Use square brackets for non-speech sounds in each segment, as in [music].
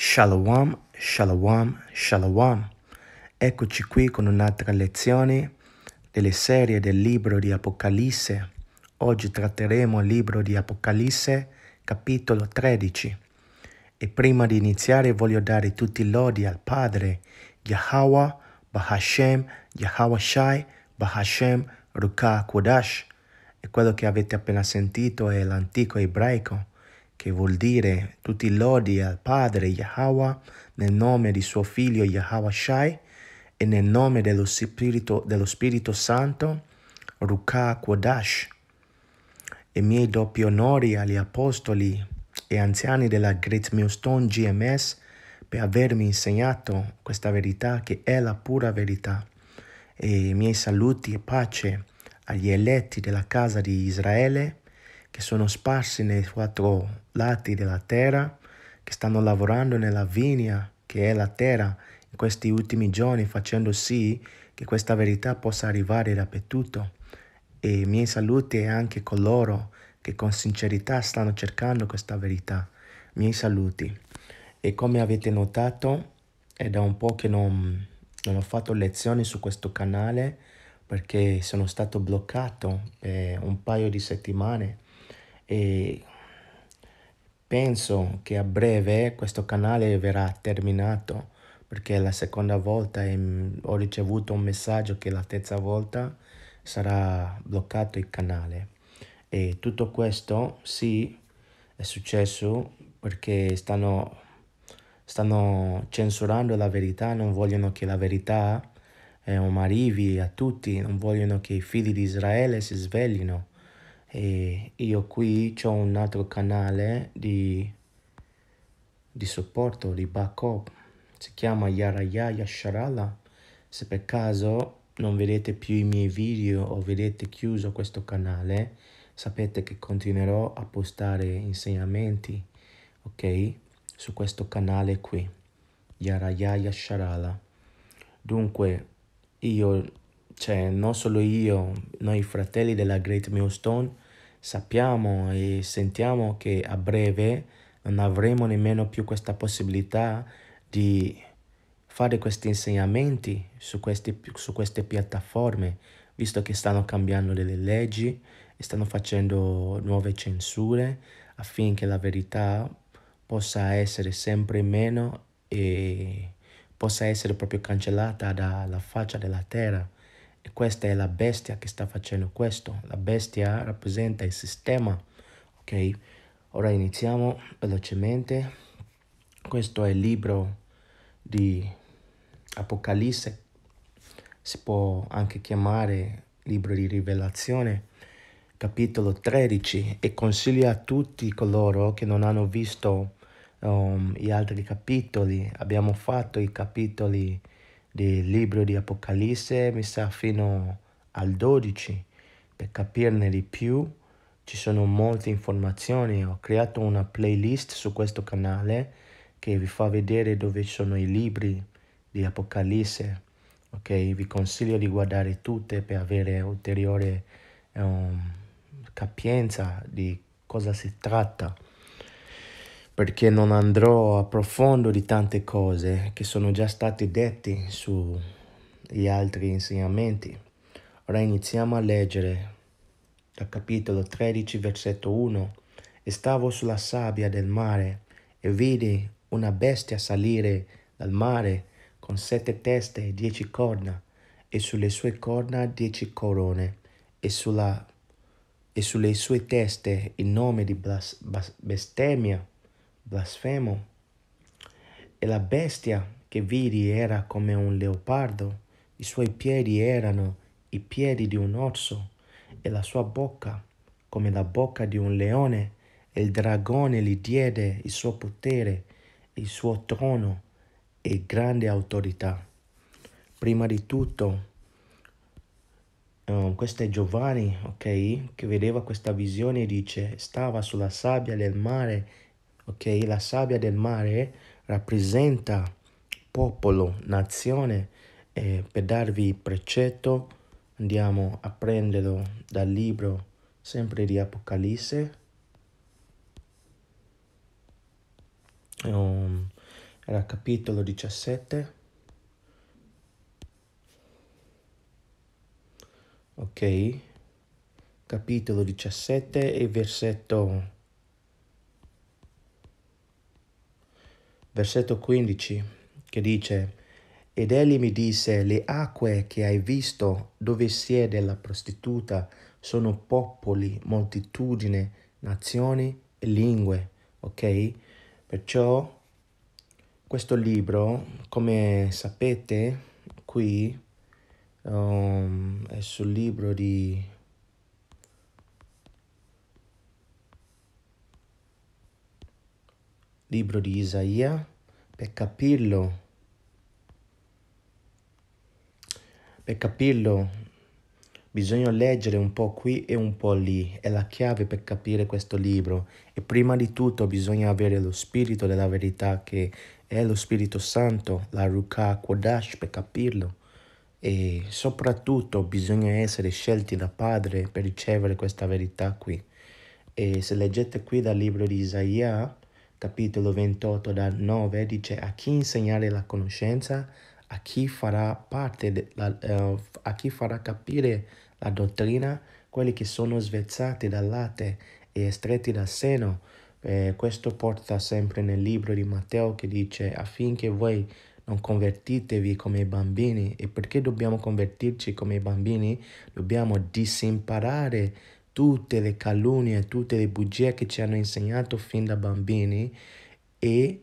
Shalom, shalom, shalom. Eccoci qui con un'altra lezione delle serie del libro di Apocalisse. Oggi tratteremo il libro di Apocalisse, capitolo 13. E prima di iniziare voglio dare tutti i lodi al Padre, Yahweh, Bahashem, Yahweh Shai, Bahashem, Rukah Kodash. E quello che avete appena sentito è l'antico ebraico che vuol dire tutti i lodi al Padre Yahweh nel nome di suo figlio Yahweh Shai e nel nome dello Spirito, dello Spirito Santo, Ruka Kodash. E miei doppi onori agli apostoli e anziani della Great Millstone GMS per avermi insegnato questa verità che è la pura verità. E i miei saluti e pace agli eletti della casa di Israele che sono sparsi nei quattro lati della terra, che stanno lavorando nella vigna che è la terra in questi ultimi giorni, facendo sì che questa verità possa arrivare dappertutto. E i miei saluti anche coloro che con sincerità stanno cercando questa verità. I miei saluti. E come avete notato, è da un po' che non, non ho fatto lezioni su questo canale perché sono stato bloccato per eh, un paio di settimane e penso che a breve questo canale verrà terminato perché è la seconda volta e mm, ho ricevuto un messaggio che la terza volta sarà bloccato il canale e tutto questo sì è successo perché stanno, stanno censurando la verità non vogliono che la verità eh, arrivi a tutti non vogliono che i figli di Israele si sveglino e io qui ho un altro canale di, di supporto, di backup, si chiama Yara Yaya Sharala. Se per caso non vedete più i miei video o vedete chiuso questo canale, sapete che continuerò a postare insegnamenti, ok? Su questo canale qui, Yara Yaya Sharala. Dunque, io cioè non solo io, noi fratelli della Great Millstone sappiamo e sentiamo che a breve non avremo nemmeno più questa possibilità di fare questi insegnamenti su, questi, su queste piattaforme, visto che stanno cambiando delle leggi e stanno facendo nuove censure affinché la verità possa essere sempre meno e possa essere proprio cancellata dalla faccia della terra. E questa è la bestia che sta facendo questo. La bestia rappresenta il sistema. Ok? Ora iniziamo velocemente. Questo è il libro di Apocalisse. Si può anche chiamare libro di rivelazione, capitolo 13, e consiglio a tutti coloro che non hanno visto um, gli altri capitoli. Abbiamo fatto i capitoli del libro di Apocalisse, mi sa fino al 12, per capirne di più ci sono molte informazioni, ho creato una playlist su questo canale che vi fa vedere dove sono i libri di Apocalisse, ok? Vi consiglio di guardare tutte per avere ulteriore um, capienza di cosa si tratta perché non andrò a profondo di tante cose che sono già state dette sugli altri insegnamenti. Ora iniziamo a leggere dal capitolo 13, versetto 1. E stavo sulla sabbia del mare e vidi una bestia salire dal mare con sette teste e dieci corna, e sulle sue corna dieci corone, e, sulla, e sulle sue teste il nome di blas, bas, bestemmia blasfemo. E la bestia che vidi era come un leopardo, i suoi piedi erano i piedi di un orso, e la sua bocca come la bocca di un leone, e il dragone gli diede il suo potere, il suo trono e grande autorità. Prima di tutto, um, eh, questo è Giovanni, ok, che vedeva questa visione e dice, stava sulla sabbia del mare ok? La sabbia del mare rappresenta popolo, nazione. E per darvi precetto andiamo a prenderlo dal libro sempre di Apocalisse. Um, era capitolo 17. Ok, capitolo 17 e versetto versetto 15, che dice, ed egli mi disse, le acque che hai visto dove siede la prostituta sono popoli, moltitudine, nazioni e lingue, ok? Perciò questo libro, come sapete, qui um, è sul libro di libro di Isaia per capirlo. Per capirlo bisogna leggere un po' qui e un po' lì, è la chiave per capire questo libro e prima di tutto bisogna avere lo spirito della verità che è lo Spirito Santo, la Ruka Kodash per capirlo e soprattutto bisogna essere scelti da Padre per ricevere questa verità qui. E se leggete qui dal libro di Isaia, capitolo 28 da 9 dice a chi insegnare la conoscenza, a chi farà, parte la, uh, a chi farà capire la dottrina, quelli che sono svezzati dal latte e stretti dal seno. Eh, questo porta sempre nel libro di Matteo che dice affinché voi non convertitevi come bambini. E perché dobbiamo convertirci come bambini? Dobbiamo disimparare tutte le calunnie, tutte le bugie che ci hanno insegnato fin da bambini e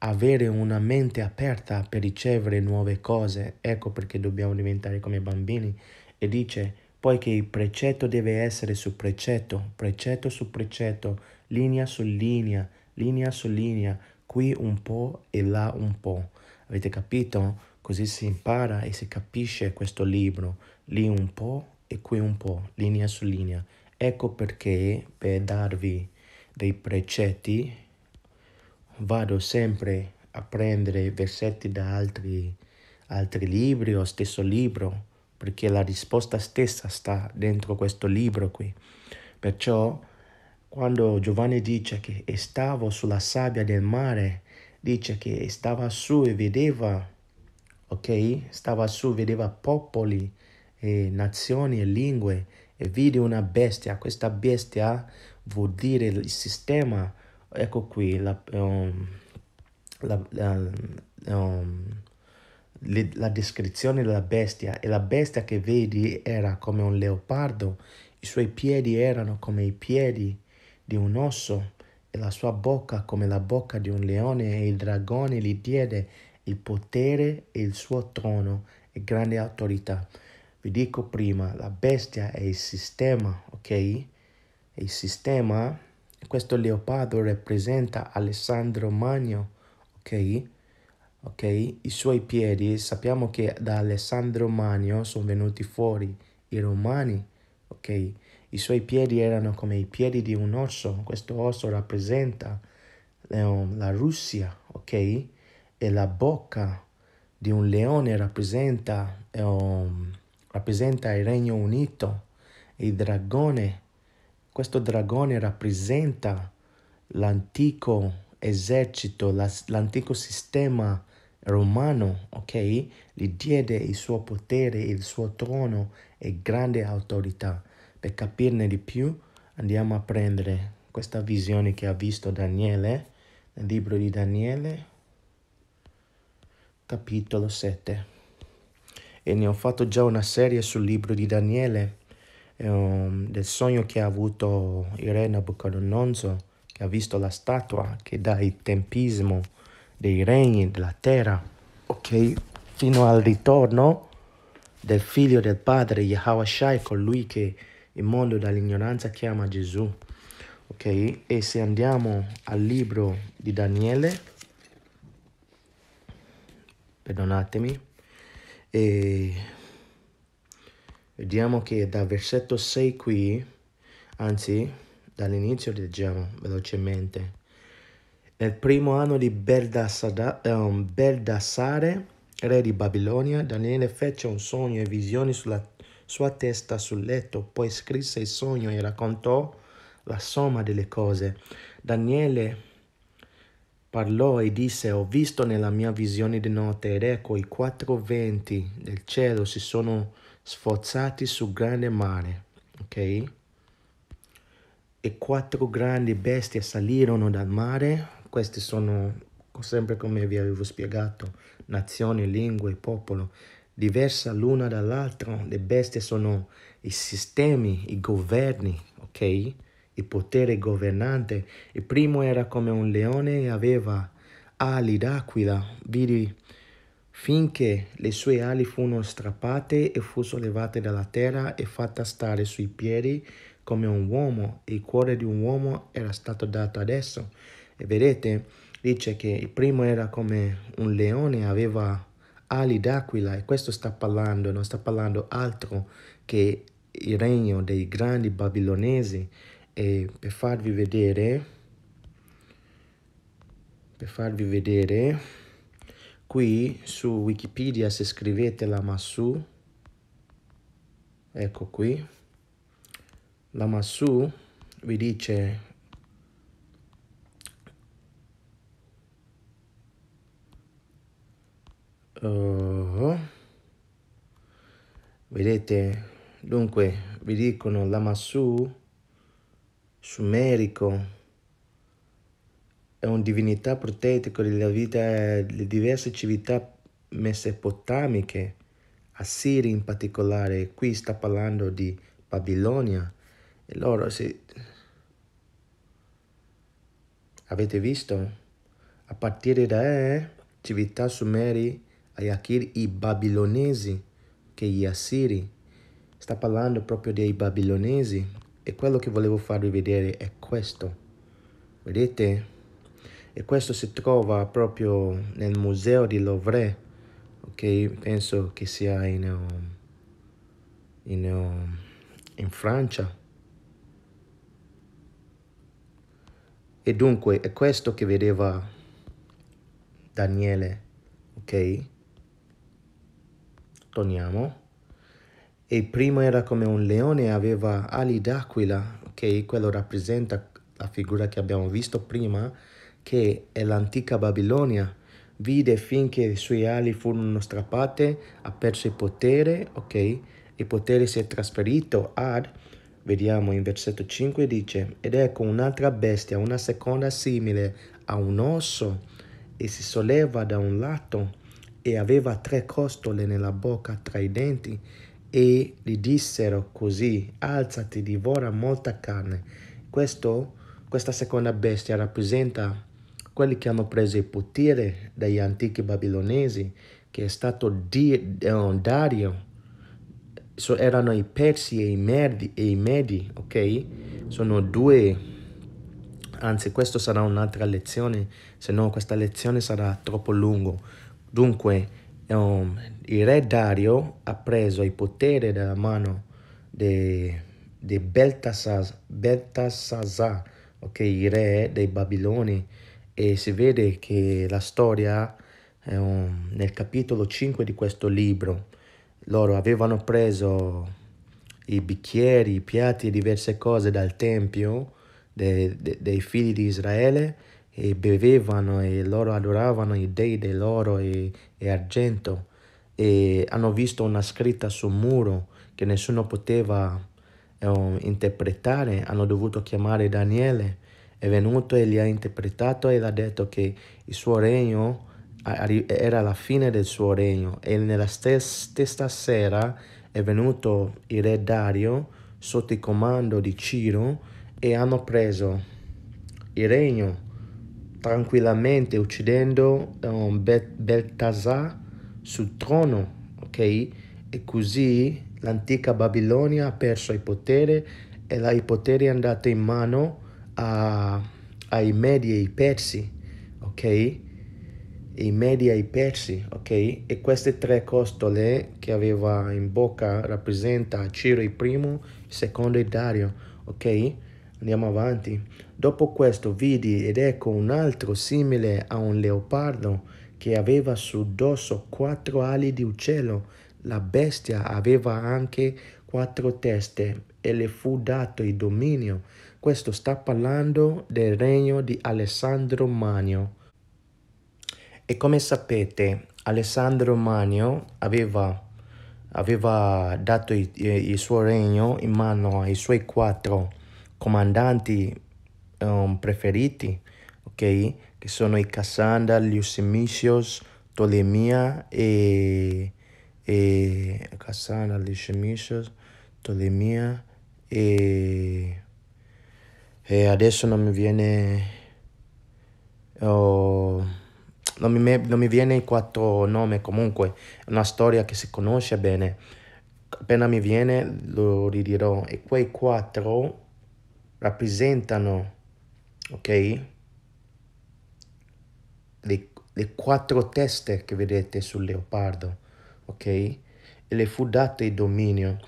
avere una mente aperta per ricevere nuove cose. Ecco perché dobbiamo diventare come bambini. E dice poi che il precetto deve essere su precetto, precetto su precetto, linea su linea, linea su linea, qui un po' e là un po'. Avete capito? Così si impara e si capisce questo libro, lì un po' e qui un po', linea su linea. Ecco perché per darvi dei precetti vado sempre a prendere versetti da altri, altri libri o stesso libro, perché la risposta stessa sta dentro questo libro qui. Perciò quando Giovanni dice che stavo sulla sabbia del mare, dice che stava su e vedeva, ok? Stava su e vedeva popoli, e nazioni e lingue e vide una bestia. Questa bestia vuol dire il sistema, ecco qui, la, um, la, la, um, le, la descrizione della bestia. E la bestia che vedi era come un leopardo, i suoi piedi erano come i piedi di un osso e la sua bocca come la bocca di un leone e il dragone gli diede il potere e il suo trono e grande autorità vi dico prima, la bestia è il sistema, ok? il sistema, questo leopardo rappresenta Alessandro Magno, ok? Ok? I suoi piedi, sappiamo che da Alessandro Magno sono venuti fuori i romani, ok? I suoi piedi erano come i piedi di un orso, questo orso rappresenta um, la Russia, ok? E la bocca di un leone rappresenta... Um, rappresenta il Regno Unito, e il dragone, questo dragone rappresenta l'antico esercito, l'antico sistema romano, ok? Gli diede il suo potere, il suo trono e grande autorità. Per capirne di più andiamo a prendere questa visione che ha visto Daniele nel libro di Daniele, capitolo 7 e ne ho fatto già una serie sul libro di Daniele, ehm, del sogno che ha avuto Irene Bucadonnonzo, che ha visto la statua che dà il tempismo dei regni della terra, ok, fino al ritorno del figlio del padre Yahweh Shai, colui che il mondo dall'ignoranza chiama Gesù. Ok, e se andiamo al libro di Daniele, perdonatemi, e vediamo che dal versetto 6 qui, anzi dall'inizio leggiamo velocemente. Nel primo anno di Beldassare, ehm, re di Babilonia, Daniele fece un sogno e visioni sulla sua testa sul letto, poi scrisse il sogno e raccontò la somma delle cose. Daniele Parlò e disse, ho visto nella mia visione di notte ed ecco i quattro venti del cielo si sono sforzati sul grande mare. Ok? E quattro grandi bestie salirono dal mare. Queste sono, sempre come vi avevo spiegato, nazioni, lingue, popolo, diversa l'una dall'altra. Le bestie sono i sistemi, i governi, ok? il potere governante. Il primo era come un leone e aveva ali d'aquila, vidi finché le sue ali furono strappate e fu sollevata dalla terra e fatta stare sui piedi come un uomo, il cuore di un uomo era stato dato adesso. E vedete, dice che il primo era come un leone, aveva ali d'aquila e questo sta parlando, non sta parlando altro che il regno dei grandi babilonesi e per farvi vedere per farvi vedere qui su wikipedia se scrivete la massù ecco qui la massù vi dice uh, vedete dunque vi dicono la massù sumerico, è una divinità protettica della vita delle diverse civiltà mesopotamiche, assiri in particolare, qui sta parlando di Babilonia, e loro si... Avete visto? A partire da eh, civiltà sumeri, Ayakir, i babilonesi, che gli assiri, sta parlando proprio dei babilonesi, e quello che volevo farvi vedere è questo. Vedete? E questo si trova proprio nel museo di Louvre. Ok, penso che sia in, eh, in, eh, in Francia. E dunque è questo che vedeva Daniele, ok? Torniamo e primo era come un leone, aveva ali d'aquila, che quello rappresenta la figura che abbiamo visto prima, che è l'antica Babilonia. Vide finché le sue ali furono strappate, ha perso il potere, ok? Il potere si è trasferito ad, vediamo in versetto 5 dice, ed ecco un'altra bestia, una seconda simile a un osso, e si solleva da un lato, e aveva tre costole nella bocca tra i denti, e gli dissero così, alzati, divora molta carne. Questo, questa seconda bestia rappresenta quelli che hanno preso il potere dagli antichi babilonesi, che è stato di, eh, Dario, so, erano i Persi e i, Merdi, e i Medi, ok? Sono due, anzi questa sarà un'altra lezione, se no questa lezione sarà troppo lunga. Dunque, Um, il re Dario ha preso il potere dalla mano di Beltasasa, Beltasasa okay, il re dei Babiloni, e si vede che la storia um, nel capitolo 5 di questo libro, loro avevano preso i bicchieri, i piatti e diverse cose dal tempio de, de, dei figli di Israele e bevevano e loro adoravano i dei dell'oro e, e argento e hanno visto una scritta sul muro che nessuno poteva eh, interpretare, hanno dovuto chiamare Daniele, è venuto e li ha interpretato e ha detto che il suo regno era la fine del suo regno e nella stessa sera è venuto il re Dario sotto il comando di Ciro e hanno preso il regno tranquillamente uccidendo um, eh, Beltasar sul trono, ok? E così l'antica Babilonia ha perso il potere e la, il potere è andato in mano a, ai Medi e ai Persi, ok? i Medi e ai persi, ok? E queste tre costole che aveva in bocca rappresenta Ciro I, II e Dario, ok? Andiamo avanti. Dopo questo vidi ed ecco un altro simile a un leopardo che aveva su dosso quattro ali di uccello. La bestia aveva anche quattro teste e le fu dato il dominio. Questo sta parlando del regno di Alessandro Magno. E come sapete, Alessandro Magno aveva, aveva dato il, il suo regno in mano ai suoi quattro comandanti um, preferiti, ok? Che sono i Cassandra, gli Usimisios, Tolemia e, e Cassandra, gli Usimisios, Tolemia e, e adesso non mi viene... Oh, non mi, non mi, viene il quattro nome comunque, è una storia che si conosce bene. Appena mi viene lo ridirò e quei quattro rappresentano ok? Le, le quattro teste che vedete sul leopardo, ok? E le fu dato il dominio.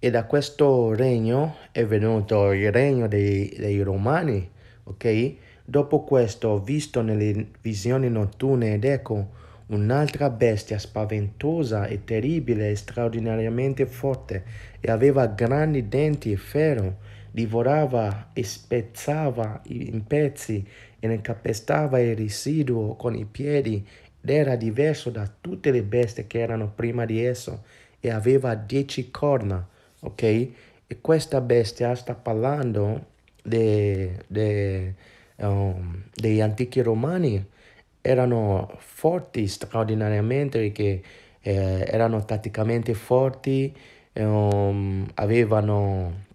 E da questo regno è venuto il regno dei, dei Romani, ok? Dopo questo ho visto nelle visioni notturne ed ecco un'altra bestia spaventosa e terribile e straordinariamente forte e aveva grandi denti e ferro divorava e spezzava in pezzi e ne capestava il residuo con i piedi ed era diverso da tutte le bestie che erano prima di esso e aveva dieci corna, ok? E questa bestia sta parlando dei de, um, degli antichi romani, erano forti straordinariamente perché eh, erano tatticamente forti, um, avevano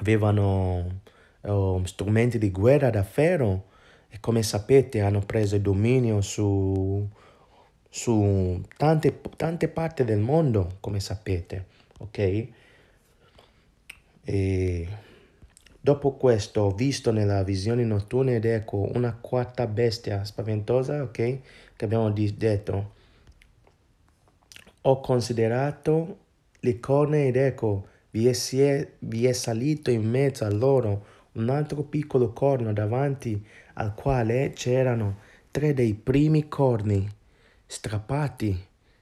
avevano oh, strumenti di guerra da ferro e come sapete hanno preso il dominio su, su tante, tante parti del mondo, come sapete, ok? E dopo questo ho visto nella visione notturna ed ecco una quarta bestia spaventosa, ok? Che abbiamo detto. Ho considerato le corna ed ecco vi è, è, vi è salito in mezzo a loro un altro piccolo corno davanti al quale c'erano tre dei primi corni strappati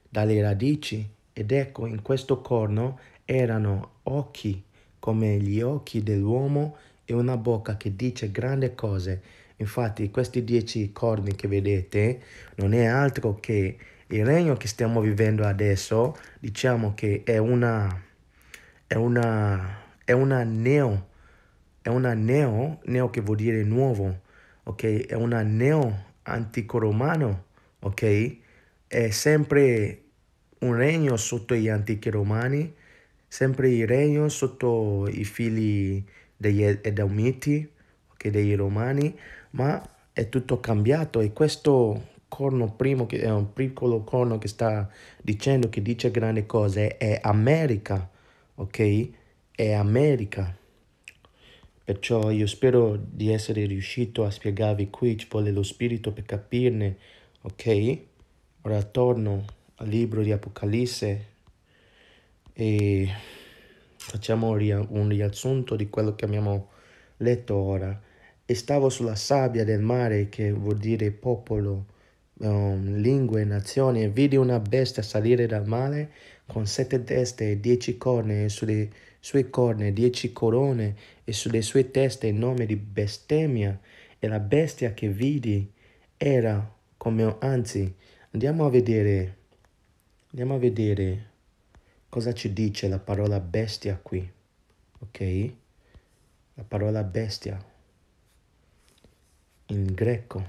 dalle radici ed ecco in questo corno erano occhi come gli occhi dell'uomo e una bocca che dice grandi cose. Infatti questi dieci corni che vedete non è altro che il regno che stiamo vivendo adesso, diciamo che è una è una, è una neo, è una neo, neo che vuol dire nuovo, ok? È una neo antico romano, ok? È sempre un regno sotto gli antichi romani, sempre il regno sotto i figli degli Edomiti, ok dei Romani, ma è tutto cambiato e questo corno primo che è un piccolo corno che sta dicendo che dice grandi cose è America, ok? È America. Perciò io spero di essere riuscito a spiegarvi qui, ci vuole lo spirito per capirne, ok? Ora torno al libro di Apocalisse e facciamo un riassunto di quello che abbiamo letto ora. E stavo sulla sabbia del mare, che vuol dire popolo, um, lingue, nazione, vidi una bestia salire dal mare con sette teste e dieci corne, e sulle sue corne dieci corone e sulle sue teste il nome di bestemmia e la bestia che vidi era come anzi andiamo a vedere andiamo a vedere cosa ci dice la parola bestia qui ok la parola bestia in greco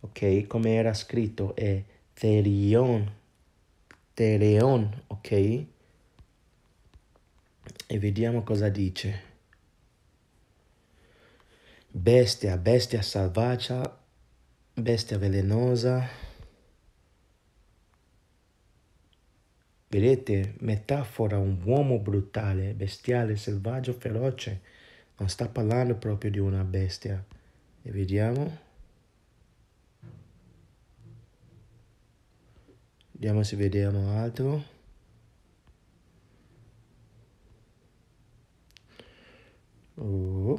ok come era scritto è therion Teleon, ok? E vediamo cosa dice. Bestia, bestia selvaggia, bestia velenosa. Vedete, metafora un uomo brutale, bestiale, selvaggio, feroce. Non sta parlando proprio di una bestia. E vediamo. Vediamo se vediamo altro. Oh.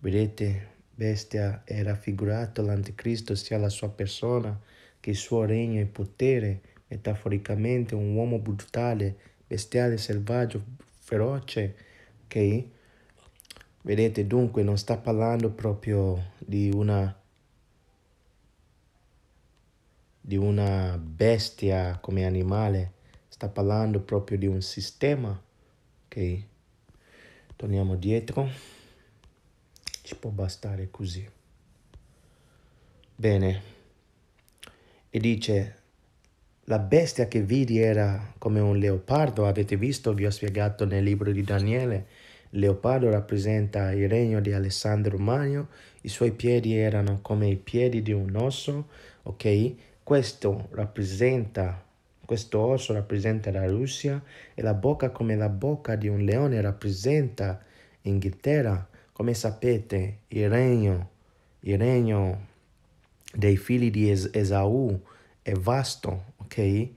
Vedete, bestia è raffigurato l'anticristo sia la sua persona che il suo regno e potere, metaforicamente un uomo brutale, bestiale, selvaggio, feroce, ok? Vedete, dunque non sta parlando proprio di una di una bestia come animale, sta parlando proprio di un sistema. Ok? Torniamo dietro. Ci può bastare così. Bene. E dice la bestia che vidi era come un leopardo, avete visto, vi ho spiegato nel libro di Daniele leopardo rappresenta il regno di Alessandro Magno, i suoi piedi erano come i piedi di un osso, ok? Questo rappresenta questo osso rappresenta la Russia e la bocca come la bocca di un leone rappresenta Inghilterra. Come sapete, il regno, il regno dei figli di es- Esau è vasto, ok?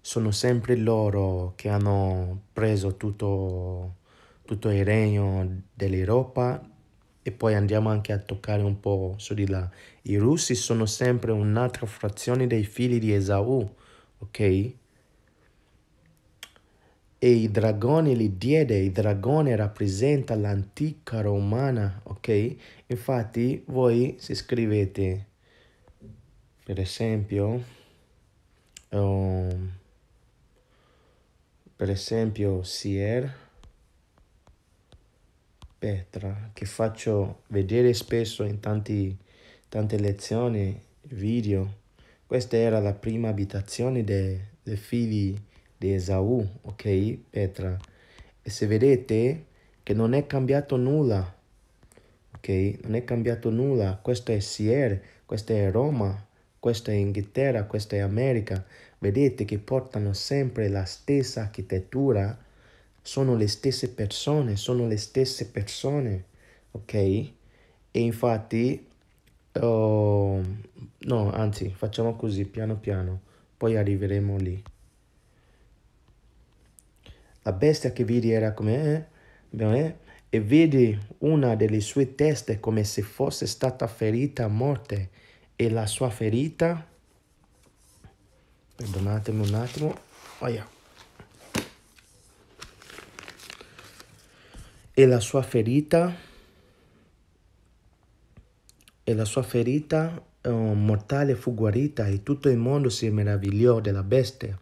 Sono sempre loro che hanno preso tutto tutto il regno dell'Europa e poi andiamo anche a toccare un po' su di là. I russi sono sempre un'altra frazione dei figli di Esau, ok? E i dragoni li diede, il dragone rappresenta l'antica romana, ok? Infatti voi se scrivete, per esempio, um, per esempio Sier, Petra che faccio vedere spesso in tanti, tante lezioni, video. Questa era la prima abitazione dei de figli di Esau, ok Petra? E se vedete che non è cambiato nulla, ok? Non è cambiato nulla. Questo è Sier, questa è Roma, questa è Inghilterra, questa è America. Vedete che portano sempre la stessa architettura sono le stesse persone, sono le stesse persone, ok? E infatti, oh, no, anzi, facciamo così piano piano, poi arriveremo lì. La bestia che vedi era come, eh, eh, e vedi una delle sue teste come se fosse stata ferita a morte e la sua ferita, perdonatemi un attimo, oh yeah. e la sua ferita, e la sua ferita um, mortale fu guarita e tutto il mondo si meravigliò della bestia.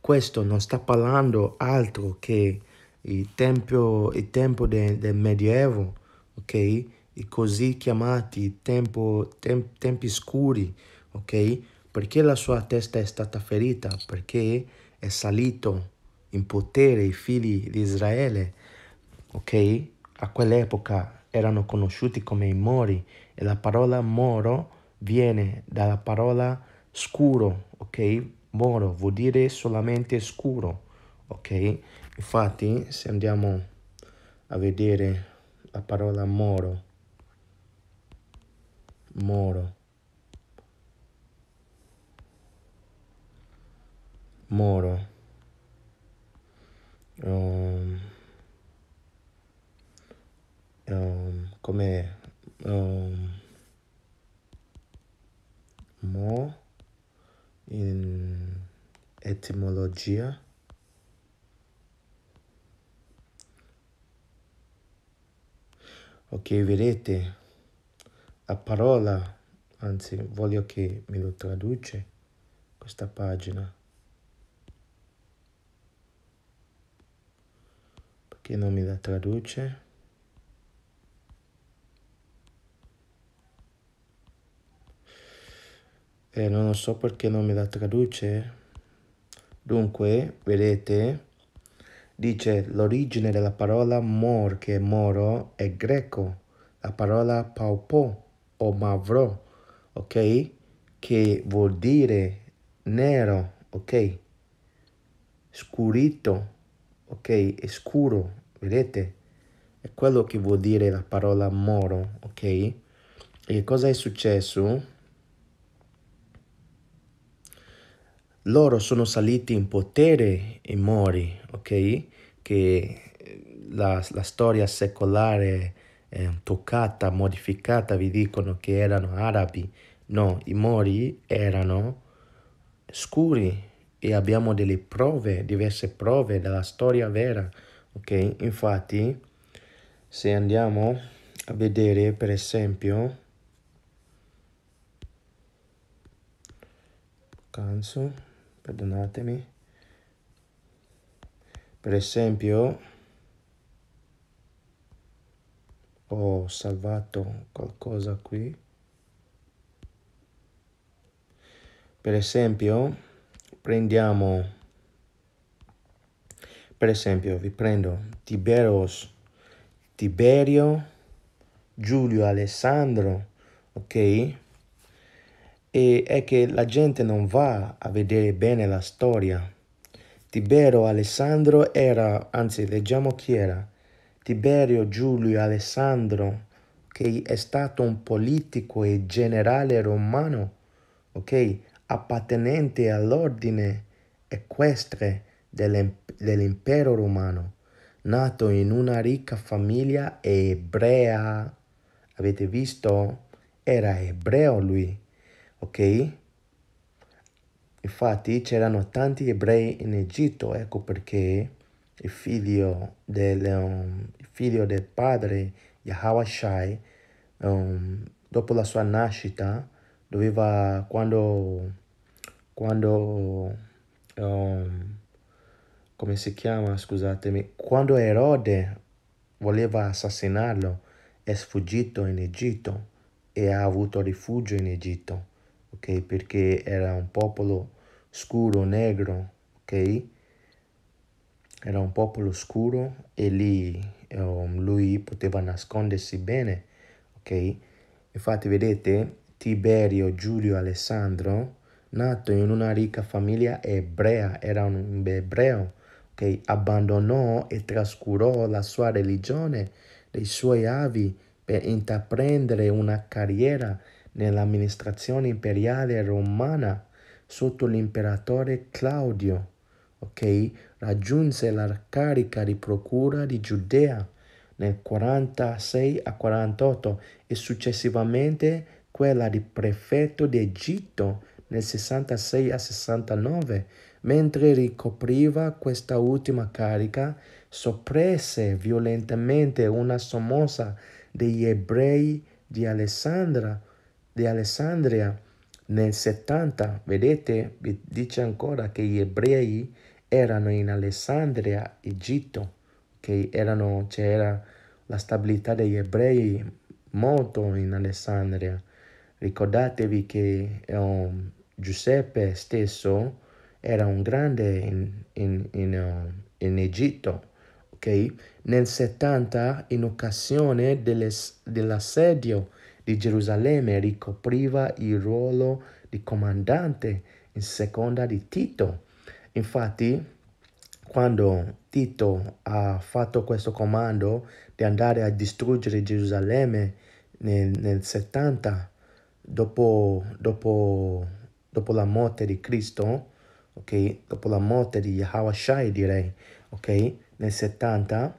Questo non sta parlando altro che il tempo, il tempo de, del Medioevo, ok? I così chiamati tempo, tem, tempi scuri, ok? Perché la sua testa è stata ferita? Perché è salito in potere i figli di Israele ok? A quell'epoca erano conosciuti come i mori e la parola moro viene dalla parola scuro, ok? Moro vuol dire solamente scuro, ok? Infatti se andiamo a vedere la parola moro, moro, moro, um, um, come um, mo in etimologia ok vedete la parola anzi voglio che me lo traduce questa pagina perché non me la traduce eh, non so perché non me la traduce. Dunque, vedete, dice l'origine della parola mor, che è moro, è greco. La parola paupo o mavro, ok? Che vuol dire nero, ok? Scurito, ok? È scuro, vedete? È quello che vuol dire la parola moro, ok? E cosa è successo? loro sono saliti in potere i Mori, ok? Che eh, la, la storia secolare eh, toccata, modificata, vi dicono che erano arabi. No, i Mori erano scuri e abbiamo delle prove, diverse prove della storia vera, ok? Infatti, se andiamo a vedere, per esempio, canso perdonatemi per esempio ho salvato qualcosa qui per esempio prendiamo per esempio vi prendo Tiberos Tiberio Giulio Alessandro ok e è che la gente non va a vedere bene la storia. Tiberio Alessandro era, anzi leggiamo chi era, Tiberio Giulio Alessandro, che è stato un politico e generale romano, ok, appartenente all'ordine equestre dell'impero romano, nato in una ricca famiglia ebrea. Avete visto? Era ebreo lui ok? Infatti c'erano tanti ebrei in Egitto, ecco perché il figlio del, um, il figlio del padre Yahweh Shai, um, dopo la sua nascita, doveva, quando, quando um, come si chiama, scusatemi, quando Erode voleva assassinarlo, è sfuggito in Egitto e ha avuto rifugio in Egitto okay? perché era un popolo scuro, negro, ok? Era un popolo scuro e lì um, lui poteva nascondersi bene, ok? Infatti vedete Tiberio Giulio Alessandro, nato in una ricca famiglia ebrea, era un ebreo, ok? Abbandonò e trascurò la sua religione, dei suoi avi per intraprendere una carriera nell'amministrazione imperiale romana sotto l'imperatore Claudio, ok? Raggiunse la carica di procura di Giudea nel 46 a 48 e successivamente quella di prefetto d'Egitto nel 66 a 69. Mentre ricopriva questa ultima carica, soppresse violentemente una sommossa degli ebrei di Alessandra di Alessandria nel 70, vedete, dice ancora che gli ebrei erano in Alessandria, Egitto, che erano, c'era la stabilità degli ebrei molto in Alessandria. Ricordatevi che um, Giuseppe stesso era un grande in, in, in, ehm, in Egitto. Okay? Nel 70, in occasione delle, dell'assedio di Gerusalemme ricopriva il ruolo di comandante in seconda di Tito. Infatti, quando Tito ha fatto questo comando di andare a distruggere Gerusalemme nel, nel 70 dopo, dopo, dopo, la morte di Cristo, okay? dopo la morte di Yahawashai direi, okay? nel 70,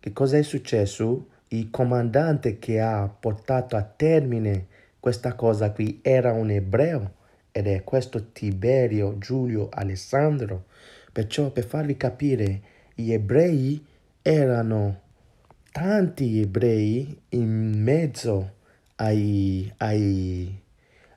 che cosa è successo? il comandante che ha portato a termine questa cosa qui era un ebreo ed è questo Tiberio Giulio Alessandro. Perciò per farvi capire, gli ebrei erano tanti ebrei in mezzo ai, ai,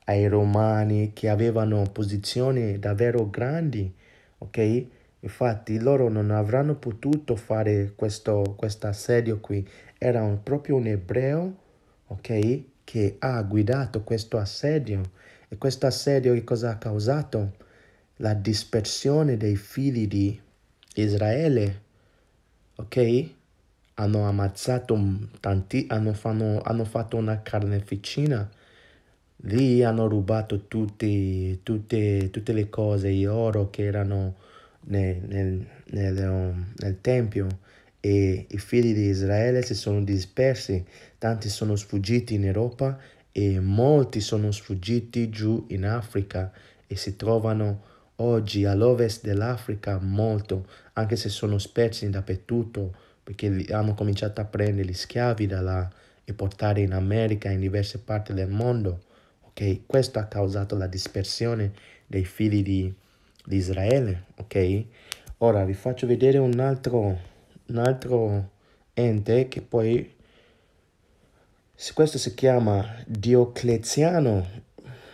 ai romani che avevano posizioni davvero grandi, ok? Infatti loro non avranno potuto fare questo, questo assedio qui era un, proprio un ebreo, ok? Che ha guidato questo assedio. E questo assedio che cosa ha causato? La dispersione dei figli di Israele, ok? Hanno ammazzato tanti, hanno, fanno, hanno fatto una carneficina lì hanno rubato tutti, tutte, tutte le cose, gli oro che erano nel, nel, nel, nel, tempio e i figli di Israele si sono dispersi, tanti sono sfuggiti in Europa e molti sono sfuggiti giù in Africa e si trovano oggi all'ovest dell'Africa molto, anche se sono spersi dappertutto perché hanno cominciato a prendere gli schiavi da là e portare in America in diverse parti del mondo. Ok, questo ha causato la dispersione dei figli di, di Israele. Ok, ora vi faccio vedere un altro un altro ente che poi questo si chiama Diocleziano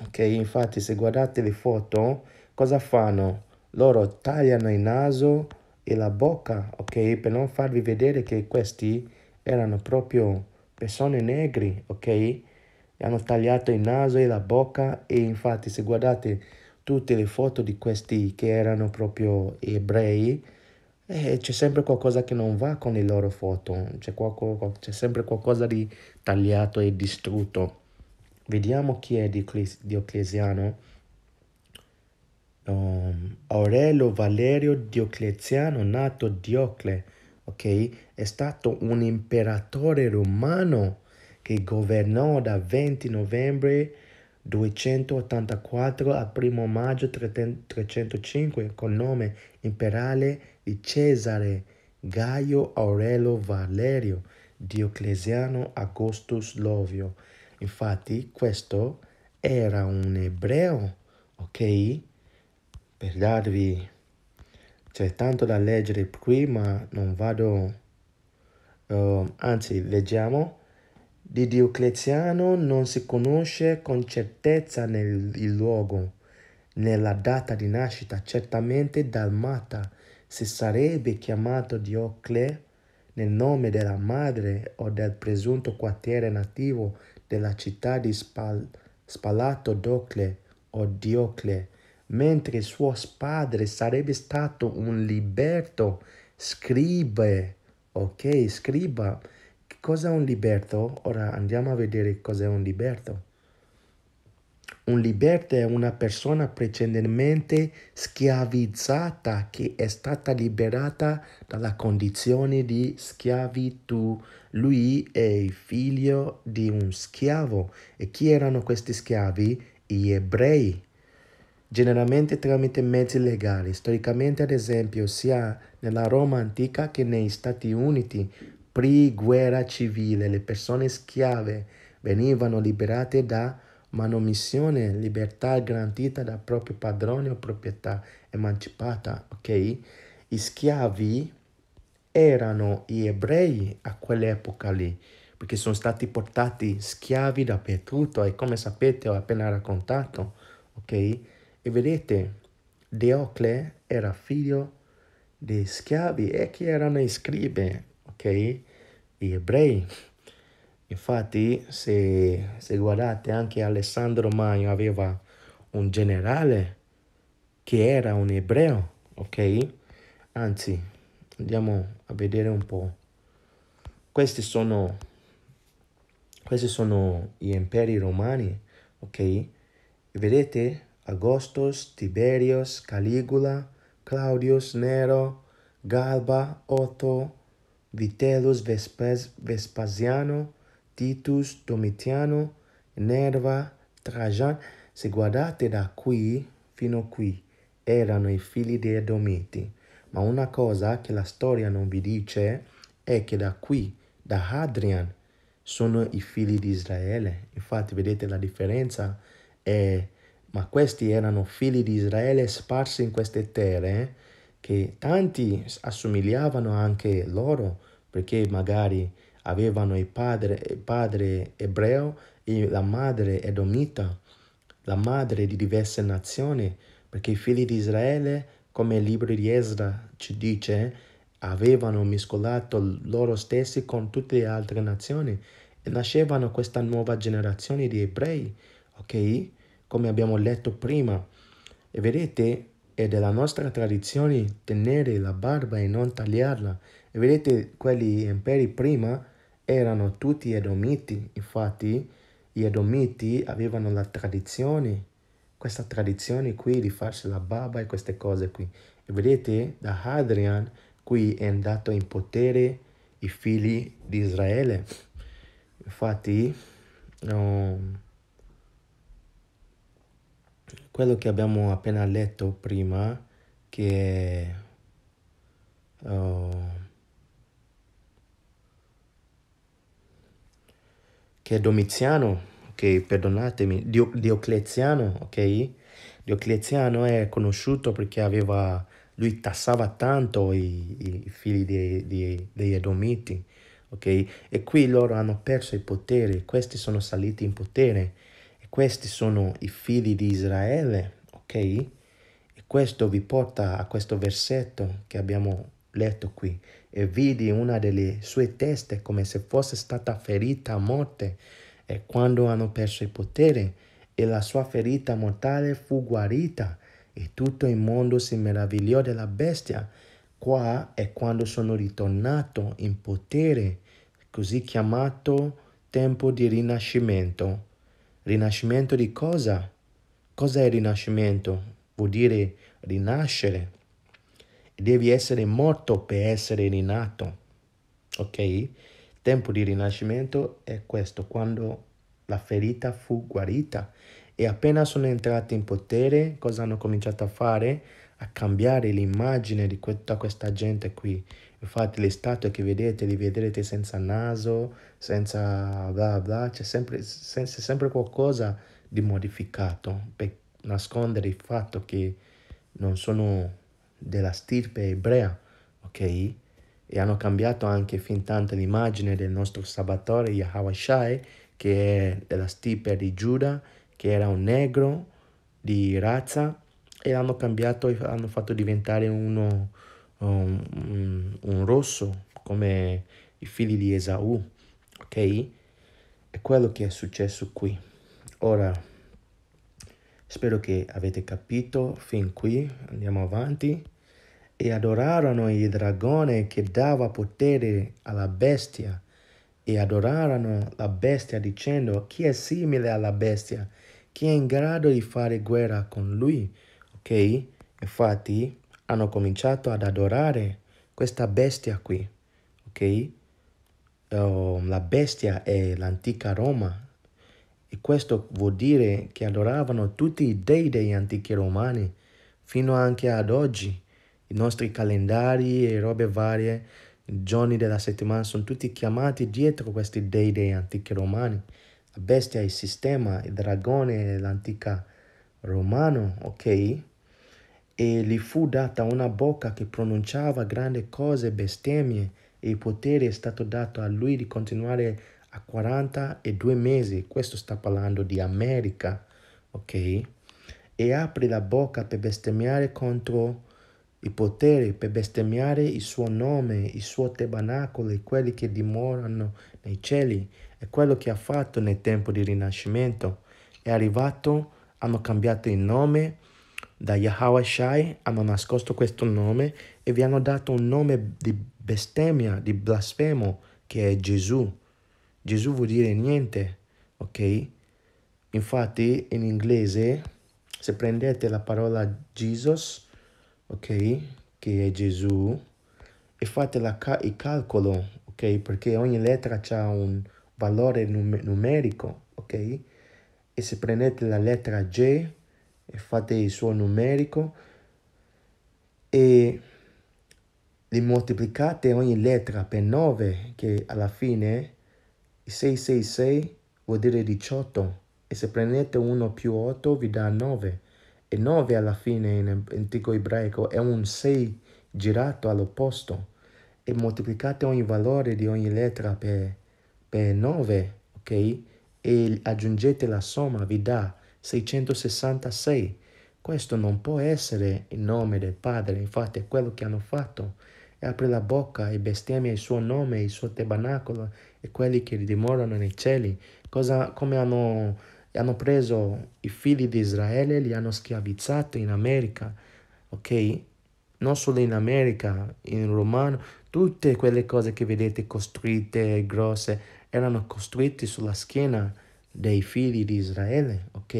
ok infatti se guardate le foto cosa fanno loro tagliano il naso e la bocca ok per non farvi vedere che questi erano proprio persone negri ok e hanno tagliato il naso e la bocca e infatti se guardate tutte le foto di questi che erano proprio ebrei eh, c'è sempre qualcosa che non va con le loro foto, c'è, qualcosa, c'è sempre qualcosa di tagliato e distrutto. Vediamo chi è Diocleziano. Um, Aurelio Valerio Diocleziano, nato Diocle, ok? È stato un imperatore romano che governò da 20 novembre 284 al 1 maggio 305 con nome imperiale di Cesare Gaio Aurelio Valerio Diocleziano Augustus Lovio. Infatti questo era un ebreo, ok? Per darvi... C'è tanto da leggere qui, ma non vado... Um, anzi, leggiamo. Di Diocleziano non si conosce con certezza nel, il luogo, né la data di nascita, certamente Dalmata, si sarebbe chiamato Diocle nel nome della madre o del presunto quartiere nativo della città di Spal- Spalato Docle o Diocle, mentre suo padre sarebbe stato un liberto scribe, ok? Scriba. Cos'è un liberto? Ora andiamo a vedere cos'è un liberto. Un liberto è una persona precedentemente schiavizzata che è stata liberata dalla condizione di schiavitù. Lui è figlio di un schiavo. E chi erano questi schiavi? Gli ebrei. Generalmente tramite mezzi legali. Storicamente, ad esempio, sia nella Roma antica che negli Stati Uniti, pre-guerra civile, le persone schiave venivano liberate da manomissione, libertà garantita dal proprio padrone o proprietà emancipata, ok? Gli schiavi erano gli ebrei a quell'epoca lì, perché sono stati portati schiavi dappertutto e come sapete ho appena raccontato, ok? E vedete, Deocle era figlio dei schiavi e chi erano i scribe, ok? Gli ebrei. Infatti, se, se guardate, anche Alessandro Magno aveva un generale che era un ebreo, ok? Anzi, andiamo a vedere un po'. Questi sono, questi sono gli imperi romani, ok? Vedete? Augustus, Tiberius, Caligula, Claudius, Nero, Galba, Otto, Vitellus, Vespes, Vespasiano, Titus Domitiano, Nerva, Trajan, se guardate da qui fino a qui, erano i figli dei Domiti. Ma una cosa che la storia non vi dice è che da qui, da Hadrian, sono i figli di Israele. Infatti vedete la differenza? È, ma questi erano figli di Israele sparsi in queste terre che tanti assomigliavano anche loro perché magari avevano il padre, il padre ebreo e la madre edomita, la madre di diverse nazioni, perché i figli di Israele, come il libro di Esra ci dice, avevano miscolato loro stessi con tutte le altre nazioni e nascevano questa nuova generazione di ebrei, ok? Come abbiamo letto prima. E vedete, è della nostra tradizione tenere la barba e non tagliarla. E vedete, quelli imperi prima erano tutti edomiti, infatti gli edomiti avevano la tradizione, questa tradizione qui di farsi la barba e queste cose qui. E vedete, da Hadrian qui è andato in potere i figli di Israele. Infatti, um, quello che abbiamo appena letto prima, che... Uh, che è Domiziano, ok, perdonatemi, Dio, Diocleziano, ok? Diocleziano è conosciuto perché aveva, lui tassava tanto i, i figli dei, dei, dei Edomiti, ok? E qui loro hanno perso il potere, questi sono saliti in potere, e questi sono i figli di Israele, ok? E questo vi porta a questo versetto che abbiamo letto qui, e vidi una delle sue teste come se fosse stata ferita a morte e quando hanno perso il potere e la sua ferita mortale fu guarita e tutto il mondo si meravigliò della bestia. Qua è quando sono ritornato in potere, così chiamato tempo di rinascimento. Rinascimento di cosa? Cos'è il rinascimento? Vuol dire rinascere. Devi essere morto per essere rinato. Ok? Tempo di rinascimento è questo, quando la ferita fu guarita. E appena sono entrati in potere, cosa hanno cominciato a fare? A cambiare l'immagine di tutta questa gente qui. Infatti le statue che vedete, li vedrete senza naso, senza bla bla, c'è sempre, senza, sempre qualcosa di modificato per nascondere il fatto che non sono della stirpe ebrea, ok? E hanno cambiato anche fin tanto l'immagine del nostro Salvatore Yahawashai, che è della stirpe di Giuda, che era un negro di razza, e hanno cambiato e hanno fatto diventare uno, um, un, un, rosso, come i figli di Esau, ok? È quello che è successo qui. Ora, Spero che avete capito fin qui, andiamo avanti. E adorarono il dragone che dava potere alla bestia e adorarono la bestia dicendo chi è simile alla bestia, chi è in grado di fare guerra con lui. Ok? Infatti hanno cominciato ad adorare questa bestia qui. Ok? Oh, la bestia è l'antica Roma, e questo vuol dire che adoravano tutti i dei degli antichi romani, fino anche ad oggi. I nostri calendari e robe varie, i giorni della settimana, sono tutti chiamati dietro questi dei degli antichi romani. La bestia, il sistema, il dragone, l'antica romano, ok? E gli fu data una bocca che pronunciava grandi cose, bestemmie, e il potere è stato dato a lui di continuare a a 42 mesi, questo sta parlando di America, ok? E apre la bocca per bestemmiare contro i poteri, per bestemmiare il suo nome, il suo tebanacolo quelli che dimorano nei cieli. È quello che ha fatto nel tempo di rinascimento. È arrivato, hanno cambiato il nome da Yahweh Shai, hanno nascosto questo nome e vi hanno dato un nome di bestemmia, di blasfemo, che è Gesù. Gesù vuol dire niente, ok? Infatti in inglese, se prendete la parola Jesus, ok, che è Gesù, e fate la, il calcolo, ok, perché ogni lettera ha un valore num numerico, ok? E se prendete la lettera G e fate il suo numerico e li moltiplicate ogni lettera per 9, che alla fine 666 vuol dire 18 e se prendete 1 più 8 vi dà 9 e 9 alla fine in antico ebraico è un 6 girato all'opposto e moltiplicate ogni valore di ogni lettera per, per 9, ok? E aggiungete la somma vi dà 666. Questo non può essere il nome del Padre, infatti è quello che hanno fatto. E apre la bocca e bestemmia il suo nome, il suo tabernacolo e quelli che dimorano nei cieli, cosa, come hanno, hanno preso i figli di Israele, li hanno schiavizzati in America, ok? Non solo in America, in Romano, tutte quelle cose che vedete costruite, grosse, erano costruite sulla schiena dei figli di Israele, ok?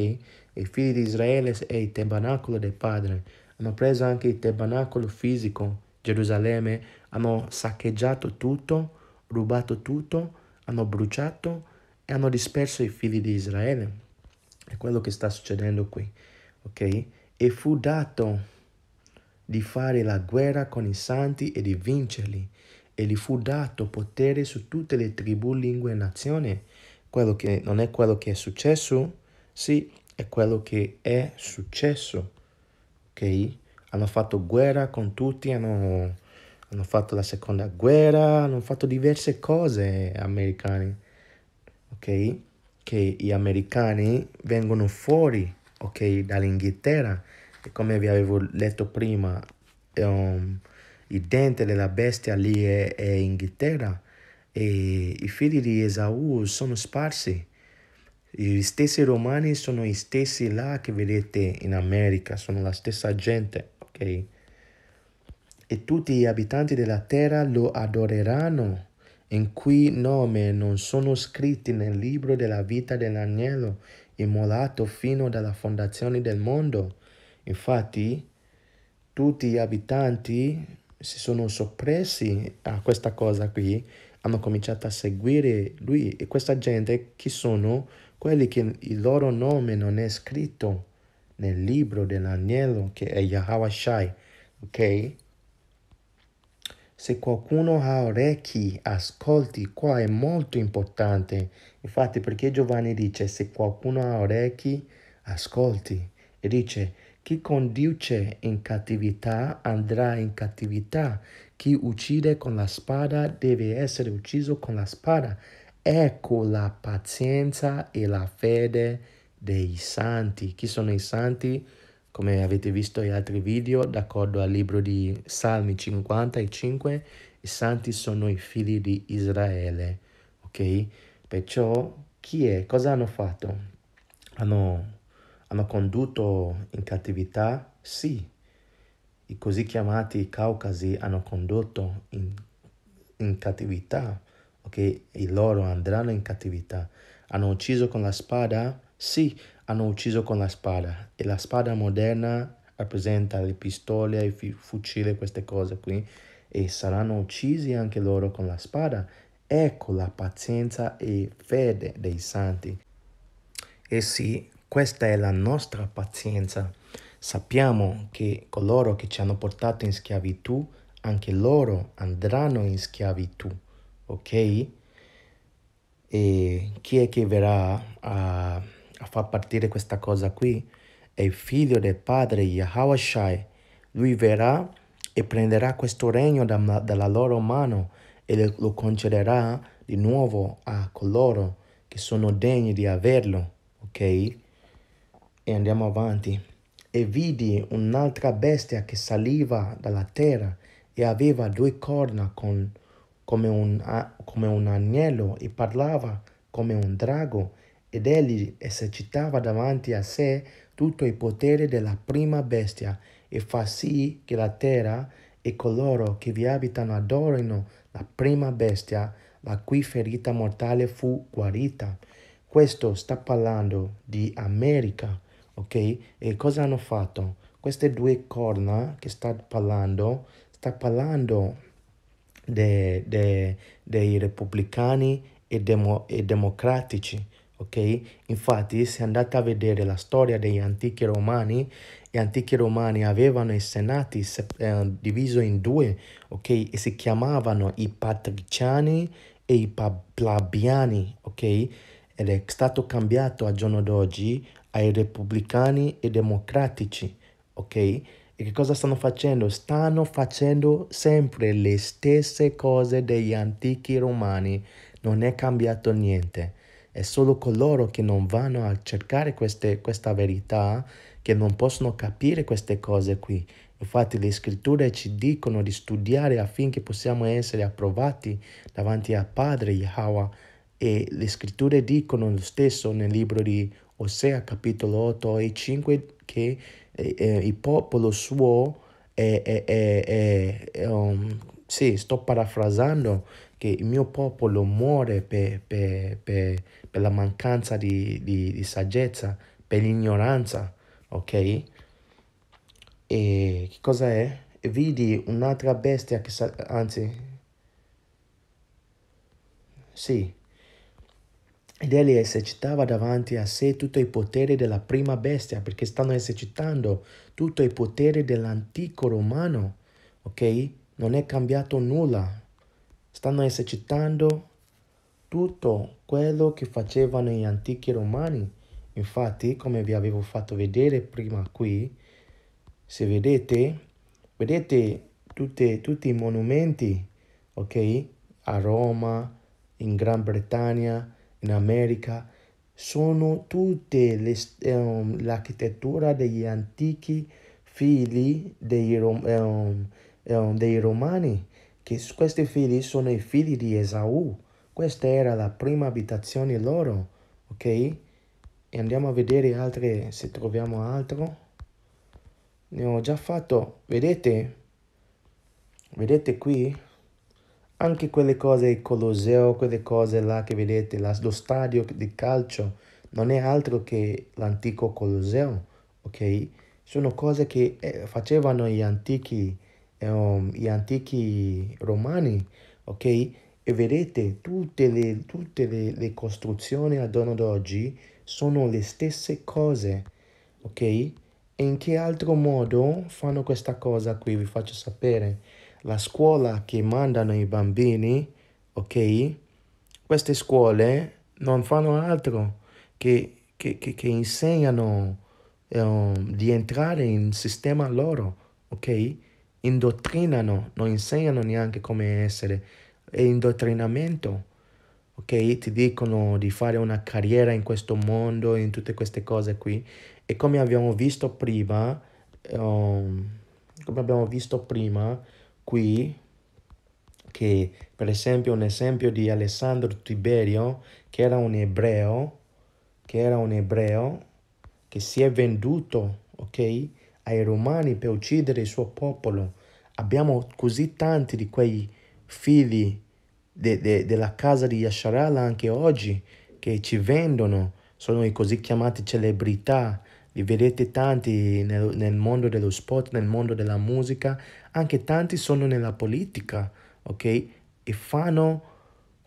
I figli di Israele e il tabernacolo del padre. Hanno preso anche il tabernacolo fisico, Gerusalemme, hanno saccheggiato tutto rubato tutto, hanno bruciato e hanno disperso i figli di Israele. È quello che sta succedendo qui, ok? E fu dato di fare la guerra con i santi e di vincerli, e gli fu dato potere su tutte le tribù, lingue e nazioni. Quello che non è quello che è successo, sì, è quello che è successo, ok? Hanno fatto guerra con tutti, hanno hanno fatto la seconda guerra, hanno fatto diverse cose americani, ok? Che gli americani vengono fuori, ok, dall'Inghilterra. E come vi avevo letto prima, um, il dente della bestia lì è, è Inghilterra e i figli di Esau sono sparsi. Gli stessi romani sono gli stessi là che vedete in America, sono la stessa gente, ok? e tutti gli abitanti della terra lo adoreranno, in cui nome non sono scritti nel libro della vita dell'agnello immolato fino dalla fondazione del mondo. Infatti, tutti gli abitanti si sono soppressi a questa cosa qui, hanno cominciato a seguire lui e questa gente chi sono? Quelli che il loro nome non è scritto nel libro dell'agnello che è Yahawashai, ok? Se qualcuno ha orecchi, ascolti, qua è molto importante. Infatti perché Giovanni dice se qualcuno ha orecchi, ascolti. E dice chi conduce in cattività andrà in cattività. Chi uccide con la spada deve essere ucciso con la spada. Ecco la pazienza e la fede dei santi. Chi sono i santi? Come avete visto in altri video, d'accordo al libro di Salmi 55, i santi sono i figli di Israele, ok? Perciò chi è? Cosa hanno fatto? Hanno, hanno condotto in cattività? Sì. I così chiamati Caucasi hanno condotto in, in cattività, ok? E loro andranno in cattività. Hanno ucciso con la spada? Sì, hanno ucciso con la spada e la spada moderna rappresenta le pistole, i fucili, queste cose qui e saranno uccisi anche loro con la spada. Ecco la pazienza e fede dei santi. E sì, questa è la nostra pazienza. Sappiamo che coloro che ci hanno portato in schiavitù, anche loro andranno in schiavitù, ok? E chi è che verrà a a far partire questa cosa qui è il figlio del padre Yahawashai. Lui verrà e prenderà questo regno da, dalla loro mano e lo concederà di nuovo a coloro che sono degni di averlo. Ok? E andiamo avanti. E vidi un'altra bestia che saliva dalla terra e aveva due corna con, come, un, come un agnello e parlava come un drago ed egli esercitava davanti a sé tutto il potere della prima bestia e fa sì che la terra e coloro che vi abitano adorino la prima bestia, la cui ferita mortale fu guarita. Questo sta parlando di America, ok? E cosa hanno fatto? Queste due corna che sta parlando, sta parlando de, de, dei repubblicani e, demo, e democratici ok? Infatti, se andate a vedere la storia degli antichi romani, gli antichi romani avevano i senati eh, diviso in due, ok? E si chiamavano i patriciani e i plebeiani, ok? Ed è stato cambiato al giorno d'oggi ai repubblicani e democratici, ok? E che cosa stanno facendo? Stanno facendo sempre le stesse cose degli antichi romani, non è cambiato niente è solo coloro che non vanno a cercare queste, questa verità, che non possono capire queste cose qui. Infatti le scritture ci dicono di studiare affinché possiamo essere approvati davanti al Padre Yahweh e le scritture dicono lo stesso nel libro di Osea capitolo 8 e 5 che eh, eh, il popolo suo è um, sì, sto parafrasando che il mio popolo muore per, per, per per la mancanza di, di, di saggezza, per l'ignoranza, ok? E che cosa è? E vidi un'altra bestia che, sa- anzi, sì, ed egli esercitava davanti a sé tutto il potere della prima bestia, perché stanno esercitando tutto il potere dell'antico romano, ok? Non è cambiato nulla. Stanno esercitando tutto quello che facevano gli antichi romani. Infatti, come vi avevo fatto vedere prima qui, se vedete, vedete tutte, tutti i monumenti, ok? A Roma, in Gran Bretagna, in America, sono tutte le, um, l'architettura degli antichi figli dei, um, um, dei Romani, che questi figli sono i figli di Esaù. Questa era la prima abitazione loro, ok? E andiamo a vedere altre, se troviamo altro. Ne ho già fatto, vedete? Vedete qui? Anche quelle cose, il Colosseo, quelle cose là che vedete, là, lo stadio di calcio, non è altro che l'antico Colosseo, ok? Sono cose che eh, facevano gli antichi, um, gli antichi romani, ok? e vedete tutte le, tutte le, le costruzioni a dono d'oggi sono le stesse cose, ok? E in che altro modo fanno questa cosa qui? Vi faccio sapere. La scuola che mandano i bambini, ok? Queste scuole non fanno altro che, che, che, che insegnano um, di entrare in sistema loro, ok? Indottrinano, non insegnano neanche come essere e indottrinamento. Ok, ti dicono di fare una carriera in questo mondo, in tutte queste cose qui. E come abbiamo visto prima, um, come abbiamo visto prima qui, che per esempio un esempio di Alessandro Tiberio, che era un ebreo, che era un ebreo, che si è venduto, ok, ai romani per uccidere il suo popolo. Abbiamo così tanti di quei figli de, de, della casa di Yasharala anche oggi che ci vendono, sono i così chiamati celebrità, li vedete tanti nel, nel, mondo dello sport, nel mondo della musica, anche tanti sono nella politica, ok? E fanno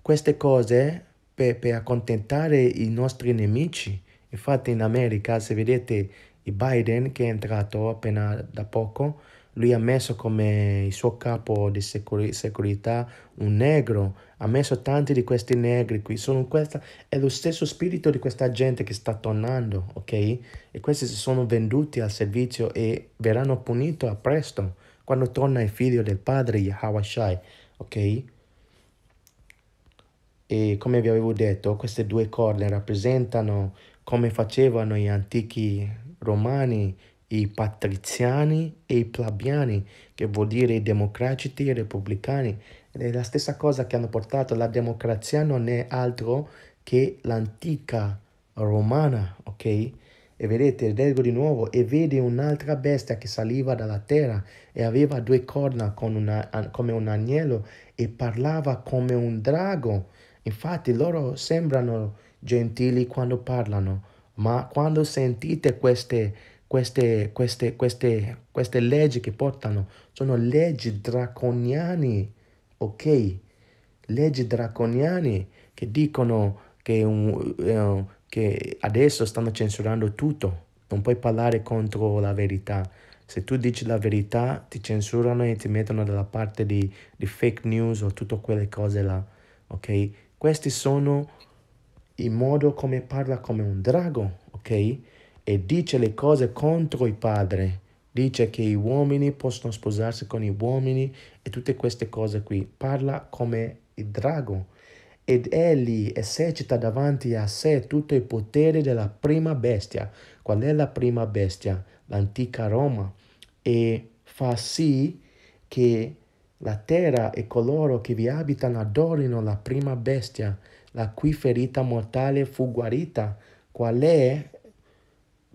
queste cose per, per accontentare i nostri nemici. Infatti in America, se vedete Biden che è entrato appena da poco, lui ha messo come il suo capo di sicurezza un negro, ha messo tanti di questi negri qui, sono questa, è lo stesso spirito di questa gente che sta tornando, ok? E questi si sono venduti al servizio e verranno puniti a presto, quando torna il figlio del padre Yahweh ok? E come vi avevo detto, queste due corna rappresentano come facevano gli antichi romani i patriziani e i plebeiani, che vuol dire i democratici e i repubblicani. Ed è la stessa cosa che hanno portato la democrazia non è altro che l'antica romana, ok? E vedete, leggo di nuovo, e vede un'altra bestia che saliva dalla terra e aveva due corna con una, come un agnello e parlava come un drago. Infatti loro sembrano gentili quando parlano, ma quando sentite queste queste, queste, queste, queste leggi che portano sono leggi draconiani, ok? Leggi draconiani che dicono che, um, che adesso stanno censurando tutto, non puoi parlare contro la verità. Se tu dici la verità ti censurano e ti mettono dalla parte di, di fake news o tutte quelle cose là, ok? Questi sono il modo come parla come un drago, ok? e dice le cose contro il padre, dice che gli uomini possono sposarsi con gli uomini e tutte queste cose qui. Parla come il drago ed egli esercita davanti a sé tutto il potere della prima bestia. Qual è la prima bestia? L'antica Roma. E fa sì che la terra e coloro che vi abitano adorino la prima bestia, la cui ferita mortale fu guarita. Qual è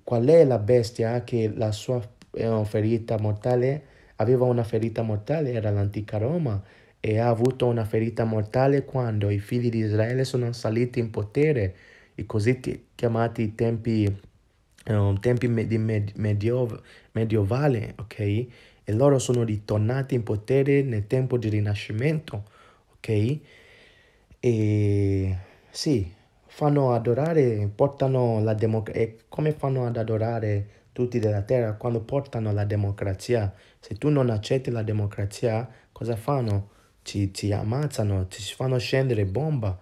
Qual è la bestia che la sua eh, ferita mortale aveva una ferita mortale? Era l'antica Roma e ha avuto una ferita mortale quando i figli di Israele sono saliti in potere, i così chiamati tempi, um, tempi di med- medio- medievale, ok? E loro sono ritornati in potere nel tempo di rinascimento, ok? E sì, fanno adorare, portano la democrazia, come fanno ad adorare tutti della terra quando portano la democrazia? Se tu non accetti la democrazia, cosa fanno? Ci, ci ammazzano, ci fanno scendere bomba.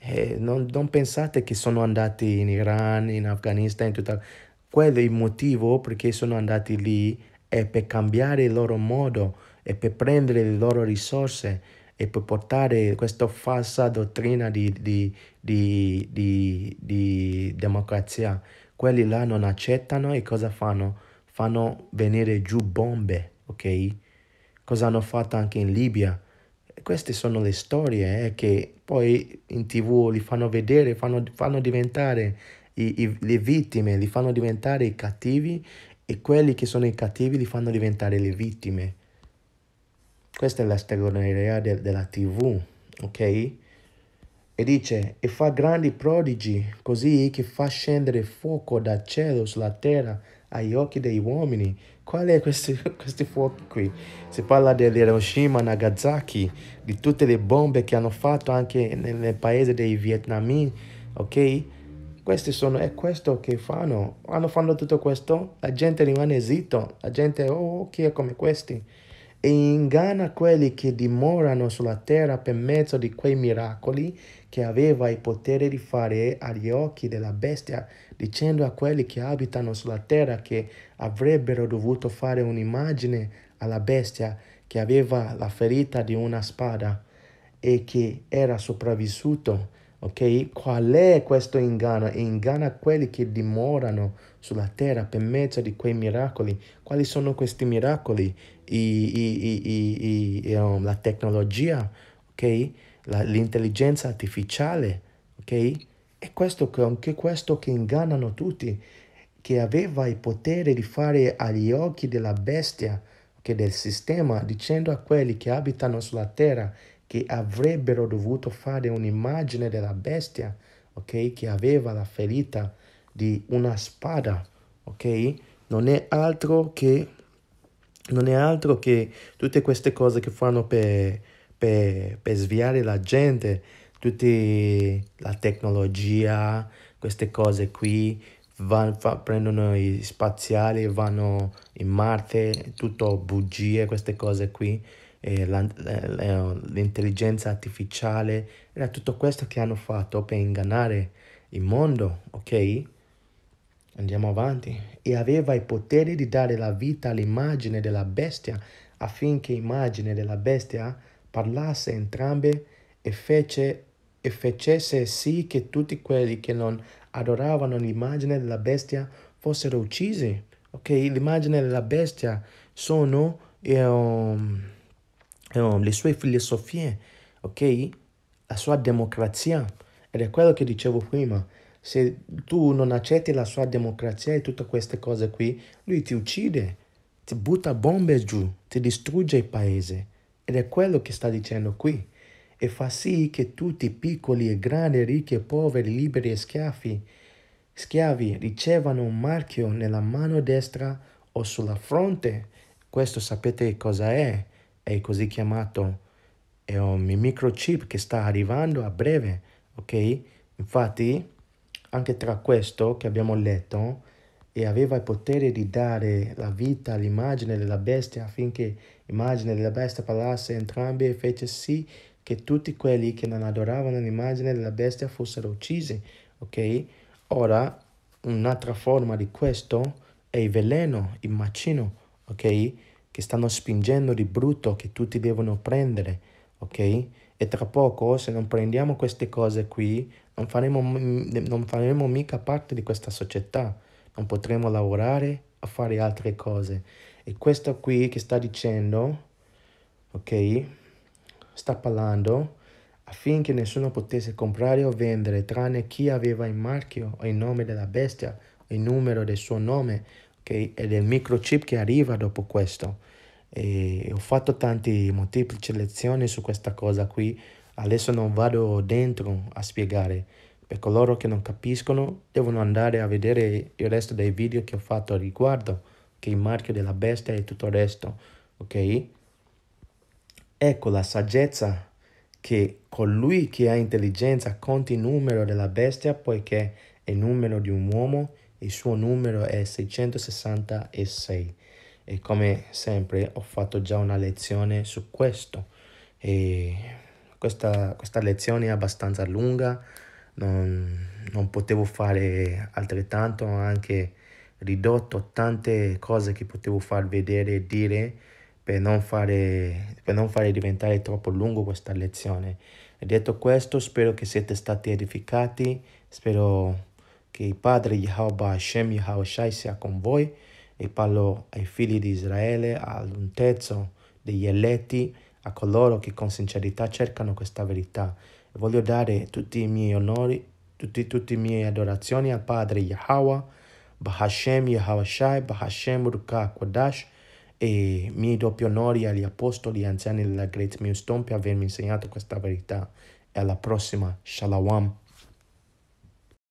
Eh, non, non, pensate che sono andati in Iran, in Afghanistan, in tutta... Quello è il motivo perché sono andati lì è per cambiare il loro modo, è per prendere le loro risorse, e per portare questa falsa dottrina di, di, di, di, di democrazia. Quelli là non accettano e cosa fanno? Fanno venire giù bombe, ok? Cosa hanno fatto anche in Libia? Queste sono le storie eh, che poi in tv li fanno vedere, fanno, fanno diventare i, i, le vittime, li fanno diventare i cattivi e quelli che sono i cattivi li fanno diventare le vittime. Questa è la stregoneria de della TV, ok? E dice, e fa grandi prodigi, così che fa scendere fuoco dal cielo sulla terra agli occhi degli uomini. Qual è questi, [laughs] questi fuochi qui? Si parla dell'Hiroshima, Nagasaki, di tutte le bombe che hanno fatto anche nel, paese dei vietnamini, ok? Questi sono, è questo che fanno. Hanno fatto tutto questo, la gente rimane zitto, la gente, oh, chi è come questi? e inganna quelli che dimorano sulla terra per mezzo di quei miracoli che aveva il potere di fare agli occhi della bestia, dicendo a quelli che abitano sulla terra che avrebbero dovuto fare un'immagine alla bestia che aveva la ferita di una spada e che era sopravvissuto. Ok? Qual è questo inganno? E Inganna quelli che dimorano sulla terra per mezzo di quei miracoli. Quali sono questi miracoli? e, e, e, um, la tecnologia, okay? la, l'intelligenza artificiale. ok? E questo, che anche questo che ingannano tutti, che aveva il potere di fare agli occhi della bestia, okay, del sistema, dicendo a quelli che abitano sulla terra che avrebbero dovuto fare un'immagine della bestia, ok? che aveva la ferita di una spada, ok? Non è altro che non è altro che tutte queste cose che fanno per, per, per sviare la gente, tutta la tecnologia, queste cose qui, van, fa, prendono i spaziali, vanno in Marte, tutto bugie, queste cose qui, la, la, l'intelligenza artificiale, era tutto questo che hanno fatto per ingannare il mondo, ok? Andiamo avanti. E aveva il potere di dare la vita all'immagine della bestia affinché l'immagine della bestia parlasse entrambe e, fece, e fecesse sì che tutti quelli che non adoravano l'immagine della bestia fossero uccisi. Ok, l'immagine della bestia sono um, um, le sue filosofie, ok? La sua democrazia. Ed è quello che dicevo prima. Se tu non accetti la sua democrazia e tutte queste cose qui, lui ti uccide, ti butta bombe giù, ti distrugge il paese. Ed è quello che sta dicendo qui. E fa sì che tutti, piccoli e grandi, ricchi e poveri, liberi e schiavi, schiavi ricevano un marchio nella mano destra o sulla fronte. Questo sapete cosa è? È così chiamato è un microchip che sta arrivando a breve, ok? Infatti anche tra questo che abbiamo letto, e aveva il potere di dare la vita all'immagine della bestia affinché l'immagine della bestia parlasse entrambi e fece sì che tutti quelli che non adoravano l'immagine della bestia fossero uccisi. Ok? Ora, un'altra forma di questo è il veleno, il macino, ok? Che stanno spingendo di brutto, che tutti devono prendere, ok? E tra poco, se non prendiamo queste cose qui, non faremo, non faremo mica parte di questa società, non potremo lavorare o fare altre cose. E questo qui che sta dicendo, ok, sta parlando affinché nessuno potesse comprare o vendere, tranne chi aveva il marchio o il nome della bestia, il numero del suo nome, ok, e del microchip che arriva dopo questo e ho fatto tante molteplici lezioni su questa cosa qui, adesso non vado dentro a spiegare, per coloro che non capiscono devono andare a vedere il resto dei video che ho fatto al riguardo, che il marchio della bestia e tutto il resto, ok? Ecco la saggezza che colui che ha intelligenza conti il numero della bestia poiché è il numero di un uomo, il suo numero è 666 e come sempre ho fatto già una lezione su questo e questa, questa lezione è abbastanza lunga, non, non potevo fare altrettanto, ho anche ridotto tante cose che potevo far vedere e dire per non fare, per non fare diventare troppo lungo questa lezione. Detto questo, spero che siete stati edificati, spero che il Padre Yahweh Hashem Yahweh Shai sia con voi e parlò ai figli di Israele, ad un terzo degli eletti, a coloro che con sincerità cercano questa verità. E voglio dare tutti i miei onori, tutti, tutte le mie adorazioni al Padre Yahweh, Bahashem Yahawashai, Bahashem Ruka Kodash e miei doppi onori agli apostoli e anziani della Great Millstone per avermi insegnato questa verità. E alla prossima, Shalom.